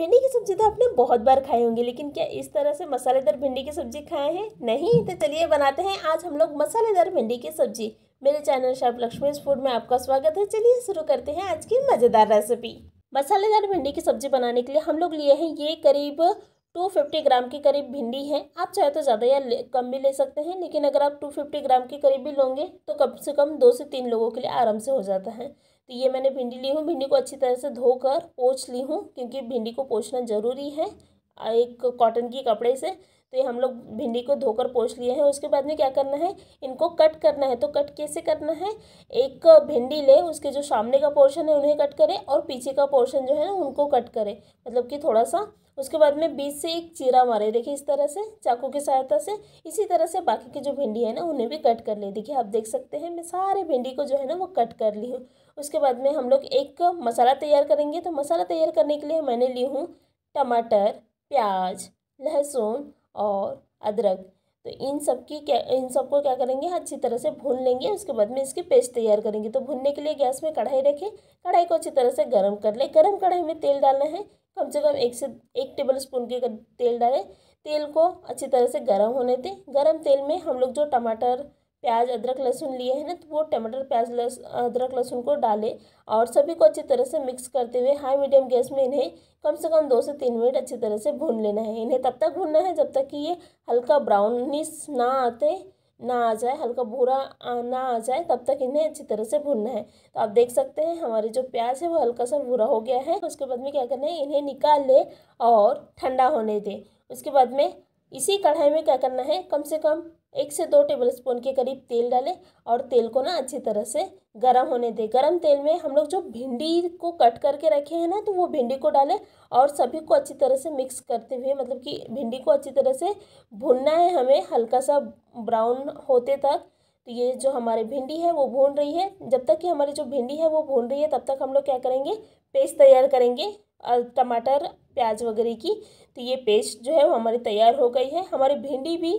भिंडी की सब्जी तो आपने बहुत बार खाई होंगी लेकिन क्या इस तरह से मसालेदार भिंडी की सब्जी खाए हैं नहीं तो चलिए बनाते हैं आज हम लोग मसालेदार भिंडी की सब्जी मेरे चैनल शर्प लक्ष्मी फूड में आपका स्वागत है चलिए शुरू करते हैं आज की मज़ेदार रेसिपी मसालेदार भिंडी की सब्जी बनाने के लिए हम लोग लिए हैं ये करीब टू फिफ्टी ग्राम के करीब भिंडी है आप चाहे तो ज़्यादा या कम भी ले सकते हैं लेकिन अगर आप टू फिफ्टी ग्राम के करीब भी लोगे तो कम से कम दो से तीन लोगों के लिए आराम से हो जाता है तो ये मैंने भिंडी ली हूँ भिंडी को अच्छी तरह से धोकर पोछ ली हूँ क्योंकि भिंडी को पोछना ज़रूरी है एक कॉटन की कपड़े से तो ये हम लोग भिंडी को धोकर पोछ लिए हैं उसके बाद में क्या करना है इनको कट करना है तो कट कैसे करना है एक भिंडी ले उसके जो सामने का पोर्शन है उन्हें कट करें और पीछे का पोर्शन जो है ना उनको कट करें मतलब कि थोड़ा सा उसके बाद में बीच से एक चीरा मारे देखिए इस तरह से चाकू की सहायता से इसी तरह से बाकी की जो भिंडी है ना उन्हें भी कट कर लें देखिए आप देख सकते हैं मैं सारे भिंडी को जो है ना वो कट कर ली हूँ उसके बाद में हम लोग एक मसाला तैयार करेंगे तो मसाला तैयार करने के लिए मैंने ली हूँ टमाटर प्याज लहसुन और अदरक तो इन सब की क्या इन सबको क्या करेंगे अच्छी तरह से भून लेंगे उसके बाद में इसकी पेस्ट तैयार करेंगे तो भूनने के लिए गैस में कढ़ाई रखें कढ़ाई को अच्छी तरह से गर्म कर लें गर्म कढ़ाई में तेल डालना है कम से कम एक से एक टेबल स्पून के तेल डालें तेल को अच्छी तरह से गर्म होने दें गर्म तेल में हम लोग जो टमाटर प्याज अदरक लहसुन लिए है ना तो वो टमाटर प्याज लस अदरक लहसुन को डालें और सभी को अच्छी तरह से मिक्स करते हुए हाई मीडियम गैस में इन्हें कम से कम दो से तीन मिनट अच्छी तरह से भून लेना है इन्हें तब तक भूनना है जब तक कि ये हल्का ब्राउनिस ना आते ना आ जाए हल्का भूरा ना आ जाए तब तक इन्हें अच्छी तरह से भूनना है तो आप देख सकते हैं हमारे जो प्याज है वो हल्का सा भूरा हो गया है उसके बाद में क्या करना है इन्हें निकाल लें और ठंडा होने दें उसके बाद में इसी कढ़ाई में क्या करना है कम से कम एक से दो टेबलस्पून के करीब तेल डालें और तेल को ना अच्छी तरह से गरम होने दें गरम तेल में हम लोग जो भिंडी को कट करके रखे हैं ना तो वो भिंडी को डालें और सभी को अच्छी तरह से मिक्स करते हुए मतलब कि भिंडी को अच्छी तरह से भुनना है हमें हल्का सा ब्राउन होते तक तो ये जो हमारी भिंडी है वो भून रही है जब तक कि हमारी जो भिंडी है वो भून रही है तब तक हम लोग क्या करेंगे पेस्ट तैयार करेंगे टमाटर प्याज वगैरह की तो ये पेस्ट जो है वो हमारी तैयार हो गई है हमारी भिंडी भी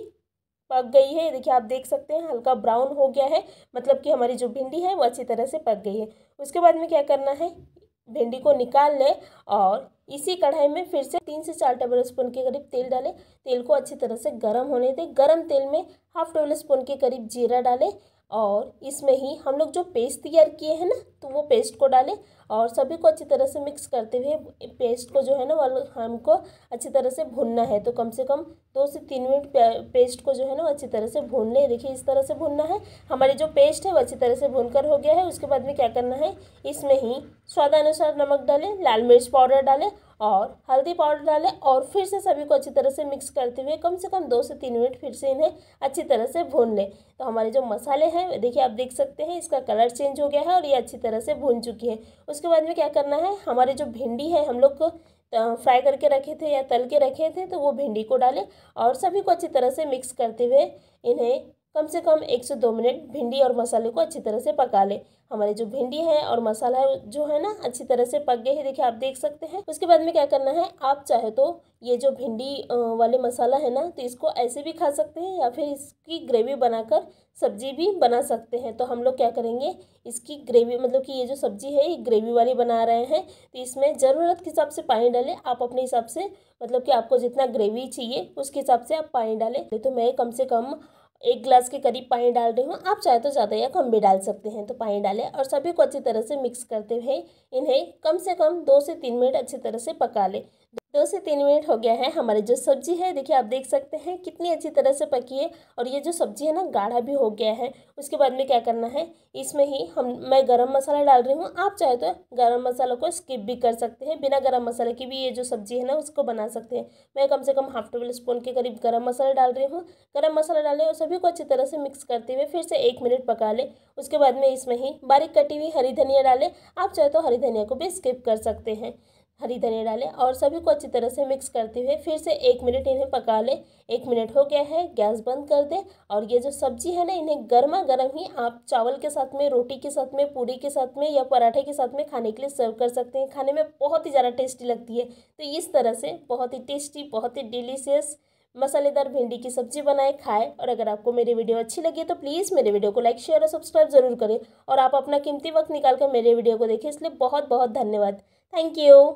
पक गई है देखिए आप देख सकते हैं हल्का ब्राउन हो गया है मतलब कि हमारी जो भिंडी है वो अच्छी तरह से पक गई है उसके बाद में क्या करना है भिंडी को निकाल लें और इसी कढ़ाई में फिर से तीन से चार टेबल स्पून के करीब तेल डालें तेल को अच्छी तरह से गर्म होने दें गर्म तेल में हाफ टेबल स्पून के करीब जीरा डालें और इसमें ही हम लोग जो पेस्ट तैयार किए हैं ना तो वो पेस्ट को डालें और सभी को अच्छी तरह से मिक्स करते हुए पेस्ट को जो है ना वो हमको अच्छी तरह से भूनना है तो कम से कम दो से तीन मिनट पेस्ट को जो है ना अच्छी तरह से भून लें देखिए इस तरह से भूनना है हमारी जो पेस्ट है वो अच्छी तरह से भून कर हो गया है उसके बाद में क्या करना है इसमें ही स्वादानुसार नमक डालें लाल मिर्च पाउडर डालें और हल्दी पाउडर डालें और फिर से सभी को अच्छी तरह से मिक्स करते हुए कम से कम दो से तीन मिनट फिर से इन्हें अच्छी तरह से भून लें तो हमारे जो मसाले हैं देखिए आप देख सकते हैं इसका कलर चेंज हो गया है और ये अच्छी तरह से भून चुकी है उसके बाद में क्या करना है हमारे जो भिंडी है हम लोग फ्राई करके रखे थे या तल के रखे थे तो वो भिंडी को डालें और सभी को अच्छी तरह से मिक्स करते हुए इन्हें कम से कम एक से दो मिनट भिंडी और मसाले को अच्छी तरह से पका ले हमारी जो भिंडी है और मसाला है जो है ना अच्छी तरह से पक गए हैं देखिए आप देख सकते हैं उसके बाद में क्या करना है आप चाहे तो ये जो भिंडी वाले मसाला है ना तो इसको ऐसे भी खा सकते हैं या फिर इसकी ग्रेवी बनाकर सब्जी भी बना सकते हैं तो हम लोग क्या करेंगे इसकी ग्रेवी मतलब कि ये जो सब्जी है ये ग्रेवी वाली बना रहे हैं तो इसमें ज़रूरत के हिसाब से पानी डालें आप अपने हिसाब से मतलब कि आपको जितना ग्रेवी चाहिए उसके हिसाब से आप पानी डालें तो मैं कम से कम एक गिलास के करीब पानी डाल रही हूँ आप चाहे तो ज़्यादा या कम भी डाल सकते हैं तो पानी डालें और सभी को अच्छी तरह से मिक्स करते हुए इन्हें कम से कम दो से तीन मिनट अच्छी तरह से पका लें दो से तीन मिनट हो गया है हमारी जो सब्ज़ी है देखिए आप देख सकते हैं कितनी अच्छी तरह से पकी है और ये जो सब्ज़ी है ना गाढ़ा भी हो गया है उसके बाद में क्या करना है इसमें ही हम मैं गरम मसाला डाल रही हूँ आप चाहे तो गरम मसाला को स्किप भी कर सकते हैं बिना गरम मसाले की भी ये जो सब्ज़ी है ना उसको बना सकते हैं मैं कम से कम हाफ टेबल स्पून के करीब गर्म मसाला डाल रही हूँ गर्म मसाला डालें और सभी को अच्छी तरह से मिक्स करते हुए फिर से एक मिनट पका लें उसके बाद में इसमें ही बारीक कटी हुई हरी धनिया डालें आप चाहे तो हरी धनिया को भी स्किप कर सकते हैं हरी धनिया डालें और सभी को अच्छी तरह से मिक्स करते हुए फिर से एक मिनट इन्हें पका लें एक मिनट हो गया है गैस बंद कर दें और ये जो सब्जी है ना इन्हें गर्मा गर्म ही आप चावल के साथ में रोटी के साथ में पूरी के साथ में या पराठे के साथ में खाने के लिए सर्व कर सकते हैं खाने में बहुत ही ज़्यादा टेस्टी लगती है तो इस तरह से बहुत ही टेस्टी बहुत ही डिलीशियस मसालेदार भिंडी की सब्जी बनाए खाए और अगर आपको मेरी वीडियो अच्छी लगी तो प्लीज़ मेरे वीडियो को लाइक शेयर और सब्सक्राइब जरूर करें और आप अपना कीमती वक्त निकाल कर मेरे वीडियो को देखें इसलिए बहुत बहुत धन्यवाद थैंक यू